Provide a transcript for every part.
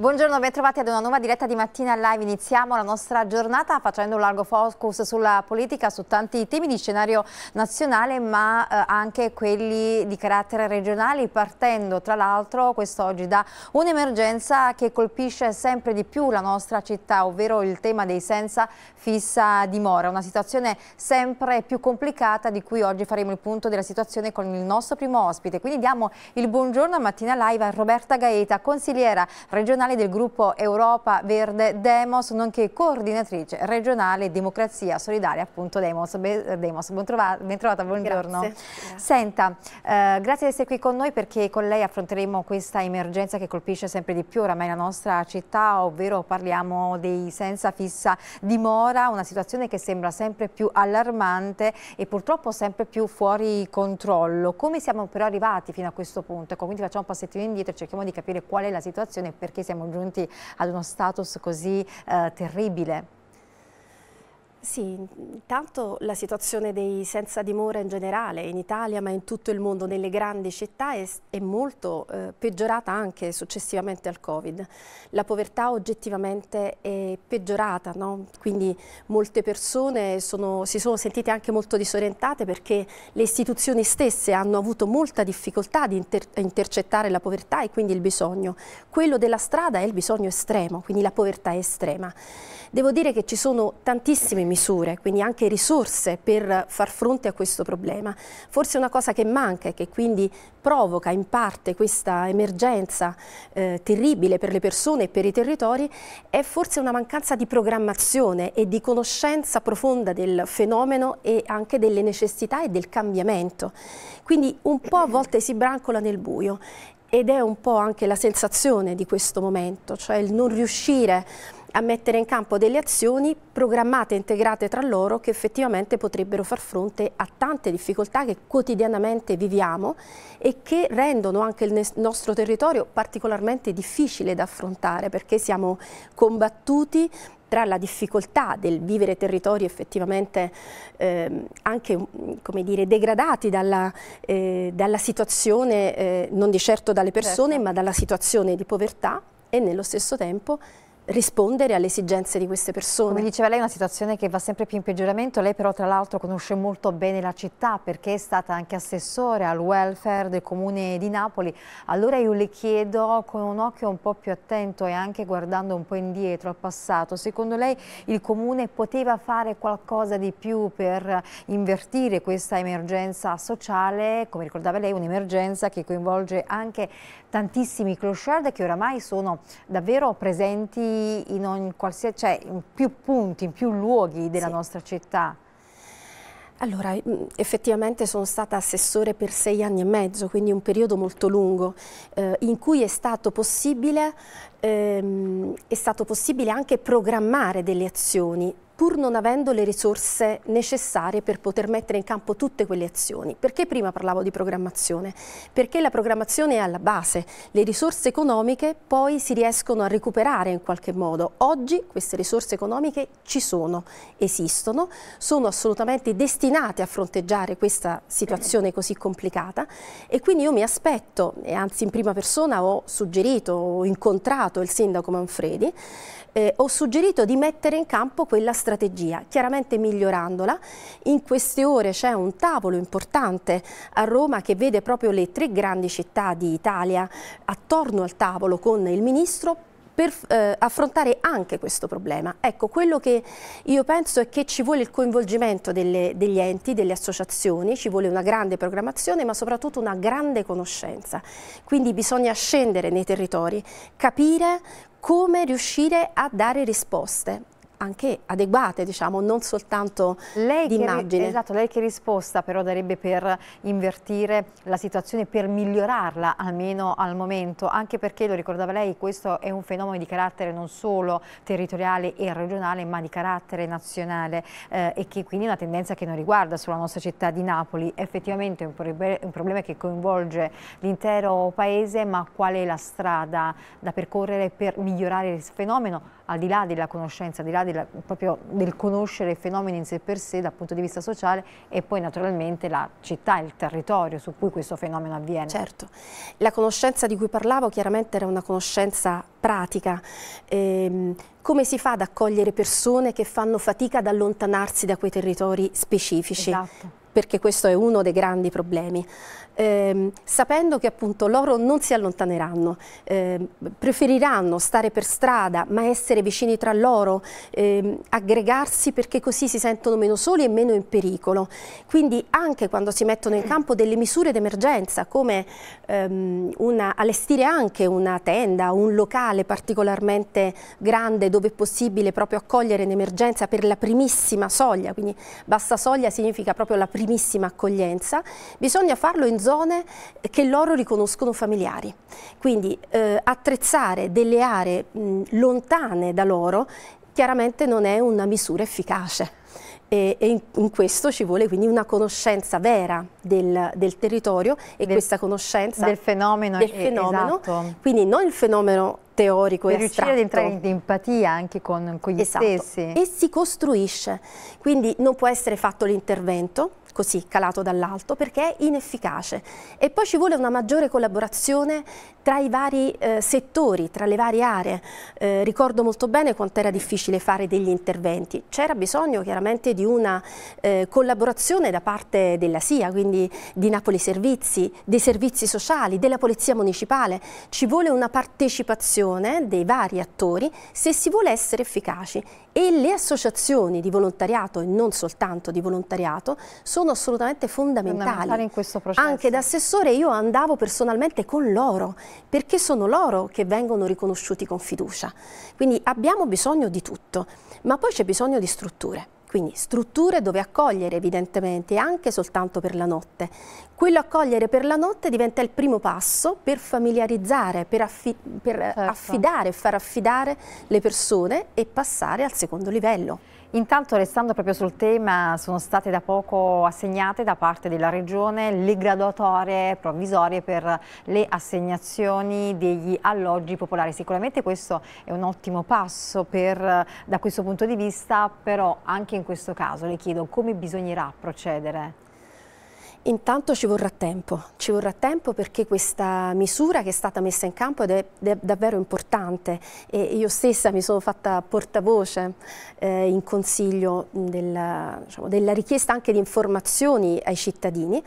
Buongiorno, bentrovati ad una nuova diretta di mattina live. Iniziamo la nostra giornata facendo un largo focus sulla politica, su tanti temi di scenario nazionale, ma eh, anche quelli di carattere regionale, partendo tra l'altro quest'oggi da un'emergenza che colpisce sempre di più la nostra città, ovvero il tema dei senza fissa dimora, una situazione sempre più complicata di cui oggi faremo il punto della situazione con il nostro primo ospite. Quindi diamo il buongiorno a mattina live a Roberta Gaeta, consigliera regionale regionale del gruppo Europa Verde Demos, nonché coordinatrice regionale Democrazia Solidaria, appunto Demos. Demos. Ben, trovata, buongiorno. Grazie. Senta, eh, grazie di essere qui con noi perché con lei affronteremo questa emergenza che colpisce sempre di più oramai la nostra città, ovvero parliamo dei senza fissa dimora, una situazione che sembra sempre più allarmante e purtroppo sempre più fuori controllo. Come siamo però arrivati fino a questo punto? Ecco, quindi facciamo un passettino indietro e cerchiamo di capire qual è la situazione e perché siamo siamo giunti ad uno status così eh, terribile? Sì, intanto la situazione dei senza dimora in generale in Italia ma in tutto il mondo, nelle grandi città, è, è molto eh, peggiorata anche successivamente al Covid. La povertà oggettivamente è peggiorata, no? quindi molte persone sono, si sono sentite anche molto disorientate perché le istituzioni stesse hanno avuto molta difficoltà di inter intercettare la povertà e quindi il bisogno. Quello della strada è il bisogno estremo, quindi la povertà è estrema. Devo dire che ci sono tantissime misure, quindi anche risorse per far fronte a questo problema. Forse una cosa che manca e che quindi provoca in parte questa emergenza eh, terribile per le persone e per i territori è forse una mancanza di programmazione e di conoscenza profonda del fenomeno e anche delle necessità e del cambiamento. Quindi un po' a volte si brancola nel buio ed è un po' anche la sensazione di questo momento, cioè il non riuscire a a mettere in campo delle azioni programmate e integrate tra loro che effettivamente potrebbero far fronte a tante difficoltà che quotidianamente viviamo e che rendono anche il nostro territorio particolarmente difficile da affrontare perché siamo combattuti tra la difficoltà del vivere territori effettivamente eh, anche dire, degradati dalla, eh, dalla situazione, eh, non di certo dalle persone, certo. ma dalla situazione di povertà e nello stesso tempo rispondere alle esigenze di queste persone. Come diceva lei è una situazione che va sempre più in peggioramento, lei però tra l'altro conosce molto bene la città perché è stata anche assessore al welfare del comune di Napoli, allora io le chiedo con un occhio un po' più attento e anche guardando un po' indietro al passato, secondo lei il comune poteva fare qualcosa di più per invertire questa emergenza sociale, come ricordava lei un'emergenza che coinvolge anche tantissimi clochard che oramai sono davvero presenti presenti in, cioè, in più punti, in più luoghi della sì. nostra città. Allora, mm, effettivamente sono stata assessore per sei anni e mezzo, quindi un periodo molto lungo, eh, in cui è stato, possibile, ehm, è stato possibile anche programmare delle azioni pur non avendo le risorse necessarie per poter mettere in campo tutte quelle azioni. Perché prima parlavo di programmazione? Perché la programmazione è alla base, le risorse economiche poi si riescono a recuperare in qualche modo. Oggi queste risorse economiche ci sono, esistono, sono assolutamente destinate a fronteggiare questa situazione così complicata e quindi io mi aspetto, e anzi in prima persona ho suggerito, ho incontrato il sindaco Manfredi, eh, ho suggerito di mettere in campo quella strategia, chiaramente migliorandola. In queste ore c'è un tavolo importante a Roma che vede proprio le tre grandi città d'Italia attorno al tavolo con il ministro per eh, affrontare anche questo problema. Ecco, quello che io penso è che ci vuole il coinvolgimento delle, degli enti, delle associazioni, ci vuole una grande programmazione ma soprattutto una grande conoscenza. Quindi bisogna scendere nei territori, capire come riuscire a dare risposte anche adeguate, diciamo, non soltanto lei di immagine. Esatto, lei che risposta però darebbe per invertire la situazione, per migliorarla almeno al momento, anche perché, lo ricordava lei, questo è un fenomeno di carattere non solo territoriale e regionale, ma di carattere nazionale eh, e che quindi è una tendenza che non riguarda solo la nostra città di Napoli, effettivamente è un, proble un problema che coinvolge l'intero paese, ma qual è la strada da percorrere per migliorare il fenomeno, al di là della conoscenza, al di là della, del conoscere i fenomeni in sé per sé dal punto di vista sociale e poi naturalmente la città, il territorio su cui questo fenomeno avviene. Certo, la conoscenza di cui parlavo chiaramente era una conoscenza pratica. Ehm, come si fa ad accogliere persone che fanno fatica ad allontanarsi da quei territori specifici? Esatto perché questo è uno dei grandi problemi, eh, sapendo che appunto loro non si allontaneranno, eh, preferiranno stare per strada ma essere vicini tra loro, eh, aggregarsi perché così si sentono meno soli e meno in pericolo. Quindi anche quando si mettono in campo delle misure d'emergenza come ehm, una, allestire anche una tenda, un locale particolarmente grande dove è possibile proprio accogliere in emergenza per la primissima soglia, quindi bassa soglia significa proprio la primissima primissima accoglienza, bisogna farlo in zone che loro riconoscono familiari. Quindi eh, attrezzare delle aree mh, lontane da loro chiaramente non è una misura efficace e, in, questo ci vuole quindi una conoscenza vera del, del territorio e del, questa conoscenza del fenomeno, del eh, fenomeno esatto. quindi non il fenomeno teorico per e riuscire ad entrare in empatia anche con, con gli esatto. stessi e si costruisce quindi non può essere fatto l'intervento così calato dall'alto perché è inefficace e poi ci vuole una maggiore collaborazione tra i vari eh, settori, tra le varie aree. Eh, ricordo molto bene quanto era difficile fare degli interventi, c'era bisogno chiaramente di una eh, collaborazione da parte della SIA, quindi di Napoli Servizi, dei servizi sociali, della Polizia Municipale, ci vuole una partecipazione dei vari attori se si vuole essere efficaci e le associazioni di volontariato e non soltanto di volontariato sono sono assolutamente fondamentali. Anche da assessore io andavo personalmente con loro, perché sono loro che vengono riconosciuti con fiducia. Quindi abbiamo bisogno di tutto, ma poi c'è bisogno di strutture. Quindi strutture dove accogliere evidentemente, anche soltanto per la notte. Quello accogliere per la notte diventa il primo passo per familiarizzare, per, affi per certo. affidare, far affidare le persone e passare al secondo livello. Intanto restando proprio sul tema sono state da poco assegnate da parte della Regione le graduatorie provvisorie per le assegnazioni degli alloggi popolari. Sicuramente questo è un ottimo passo per, da questo punto di vista, però anche in questo caso le chiedo come bisognerà procedere. Intanto ci vorrà tempo, ci vorrà tempo perché questa misura che è stata messa in campo ed è, davvero importante e io stessa mi sono fatta portavoce eh, in consiglio della, diciamo, della, richiesta anche di informazioni ai cittadini,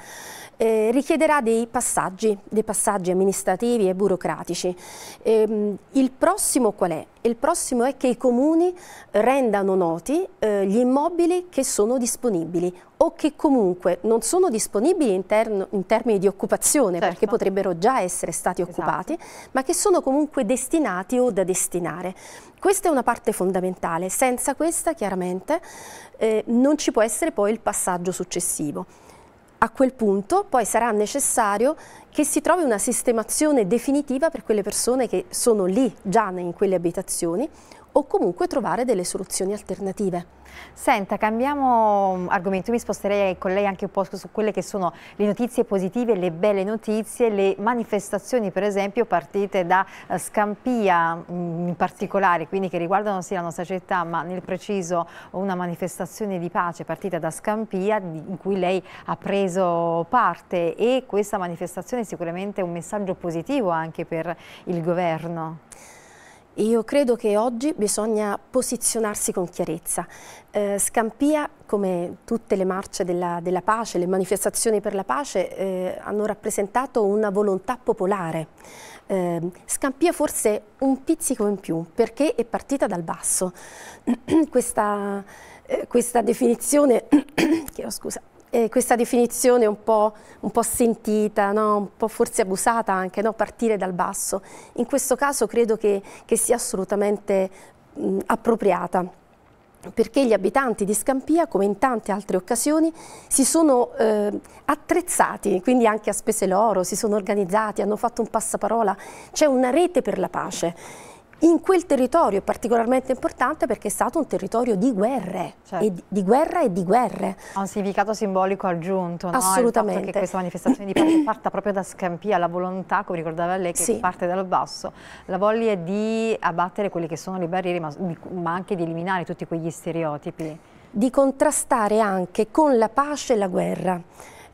eh, richiederà dei passaggi, dei passaggi amministrativi e burocratici. E, ehm, il prossimo qual è? il prossimo è che i comuni rendano noti eh, gli immobili che sono disponibili o che comunque non sono disponibili in, in termini di occupazione certo. perché potrebbero già essere stati esatto. occupati, ma che sono comunque destinati o da destinare. Questa è una parte fondamentale, senza questa chiaramente eh, non ci può essere poi il passaggio successivo a quel punto poi sarà necessario che si trovi una sistemazione definitiva per quelle persone che sono lì già in quelle abitazioni, o comunque trovare delle soluzioni alternative. Senta, cambiamo mm, argomento, mi sposterei con lei anche un po' su quelle che sono le notizie positive, le belle notizie, le manifestazioni per esempio partite da eh, Scampia mm, in particolare, quindi che riguardano sì la nostra città, ma nel preciso una manifestazione di pace partita da Scampia in cui lei ha preso parte e questa manifestazione è sicuramente un messaggio positivo anche per il governo. Io credo che oggi bisogna posizionarsi con chiarezza. Eh, Scampia, come tutte le marce della, della, pace, le manifestazioni per la pace, eh, hanno rappresentato una volontà popolare. Eh, Scampia forse un pizzico in più, perché è partita dal basso. questa, eh, questa definizione... che scusa eh, questa definizione un po', un po sentita, no? un po' forse abusata anche, no? partire dal basso. In questo caso credo che, che sia assolutamente mh, appropriata perché gli abitanti di Scampia, come in tante altre occasioni, si sono eh, attrezzati, quindi anche a spese loro, si sono organizzati, hanno fatto un passaparola, c'è una rete per la pace in quel territorio è particolarmente importante perché è stato un territorio di guerre, certo. e di, guerra e di guerre. Ha un significato simbolico aggiunto, no? Assolutamente. Il che questa manifestazione di pace parta proprio da Scampia, la volontà, come ricordava lei, che sì. parte dal basso, la voglia di abbattere quelle che sono le barriere, ma, ma anche di eliminare tutti quegli stereotipi. Di contrastare anche con la pace e la guerra.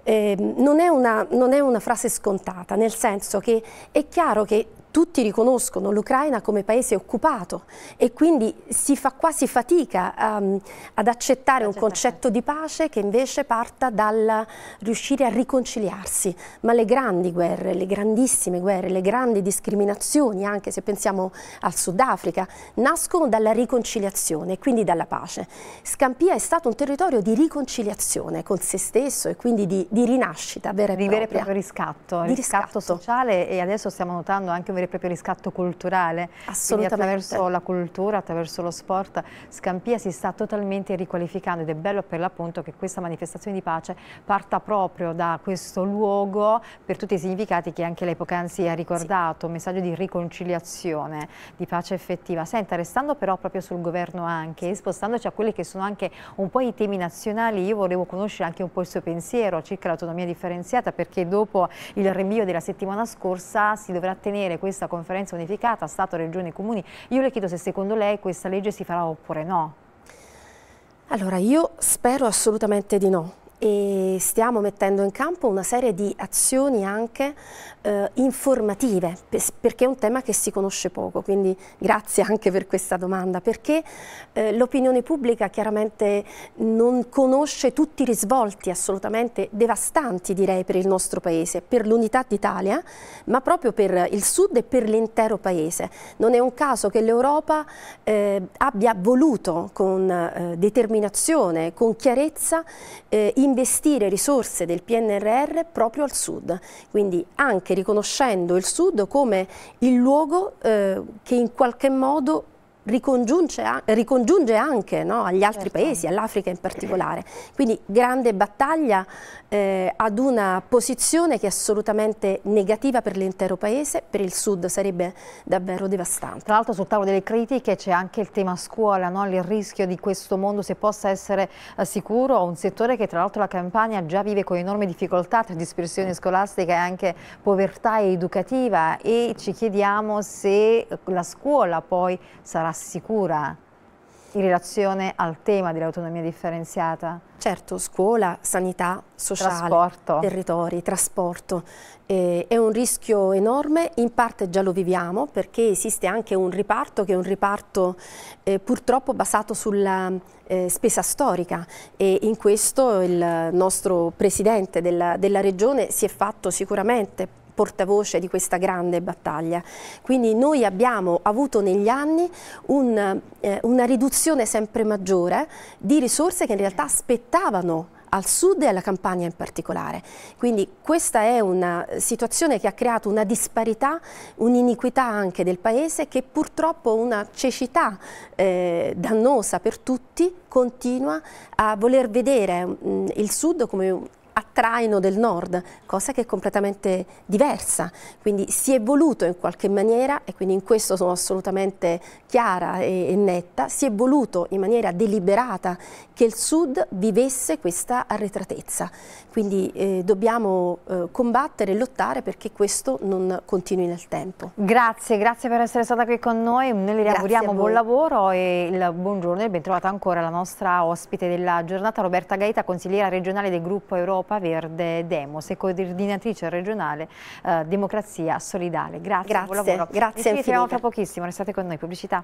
Eh, non, è una, non, è una, frase scontata, nel senso che è chiaro che tutti riconoscono l'Ucraina come paese occupato e quindi si fa quasi fatica um, ad accettare un concetto di pace che invece parta dal riuscire a riconciliarsi. Ma le grandi guerre, le grandissime guerre, le grandi discriminazioni, anche se pensiamo al Sudafrica, nascono dalla riconciliazione e quindi dalla pace. Scampia è stato un territorio di riconciliazione con se stesso e quindi di, di rinascita vera e di propria. Di vero e proprio riscatto, riscatto, riscatto sociale e adesso stiamo notando anche vero e proprio riscatto culturale. Assolutamente. Quindi attraverso la cultura, attraverso lo sport, Scampia si sta totalmente riqualificando ed è bello per l'appunto che questa manifestazione di pace parta proprio da questo luogo per tutti i significati che anche lei poc'anzi ha ricordato, sì. un messaggio di riconciliazione, di pace effettiva. Senta, restando però proprio sul governo anche spostandoci a quelli che sono anche un po' i temi nazionali, io volevo conoscere anche un po' il suo pensiero circa l'autonomia differenziata perché dopo il rinvio della settimana scorsa si dovrà tenere questo questa conferenza unificata Stato, Regioni e Comuni. Io le chiedo se secondo lei questa legge si farà oppure no. Allora, io spero assolutamente di no e stiamo mettendo in campo una serie di azioni anche eh, informative perché è un tema che si conosce poco, quindi grazie anche per questa domanda perché eh, l'opinione pubblica chiaramente non conosce tutti i risvolti assolutamente devastanti direi per il nostro paese, per l'unità d'Italia ma proprio per il sud e per l'intero paese. Non è un caso che l'Europa eh, abbia voluto con eh, determinazione, con chiarezza eh, investire risorse del PNRR proprio al sud, quindi anche riconoscendo il sud come il luogo eh, che in qualche modo ricongiunge, ricongiunge anche no, agli altri certo. paesi, all'Africa in particolare. Quindi grande battaglia eh, ad una posizione che è assolutamente negativa per l'intero paese, per il sud sarebbe davvero devastante. Tra l'altro sul tavolo delle critiche c'è anche il tema scuola, no? il rischio di questo mondo se possa essere eh, sicuro, un settore che tra l'altro la Campania già vive con enorme difficoltà tra dispersione scolastica e anche povertà educativa e ci chiediamo se eh, la scuola poi sarà assicura in relazione al tema dell'autonomia differenziata? Certo, scuola, sanità, sociale, trasporto. territori, trasporto. Eh, è un rischio enorme, in parte già lo viviamo perché esiste anche un riparto che è un riparto eh, purtroppo basato sulla eh, spesa storica e in questo il nostro Presidente della, della Regione si è fatto sicuramente portavoce di questa grande battaglia. Quindi noi abbiamo avuto negli anni un, eh, una riduzione sempre maggiore di risorse che in realtà spettavano al sud e alla campagna in particolare. Quindi questa è una situazione che ha creato una disparità, un'iniquità anche del Paese che purtroppo una cecità eh, dannosa per tutti continua a voler vedere mh, mm, il sud come a traino del nord, cosa che è completamente diversa. Quindi si è voluto in qualche maniera, e quindi in questo sono assolutamente chiara e, e netta, si è voluto in maniera deliberata che il sud vivesse questa arretratezza. Quindi eh, dobbiamo eh, combattere e lottare perché questo non continui nel tempo. Grazie, grazie per essere stata qui con noi. Noi le auguriamo buon lavoro e il buongiorno e ben trovata ancora la nostra ospite della giornata, Roberta Gaeta, consigliera regionale del gruppo Europa Capaverde Demos e coordinatrice regionale eh, Democrazia Solidale. Grazie, grazie buon lavoro. Grazie Ci vediamo tra pochissimo, restate con noi, pubblicità.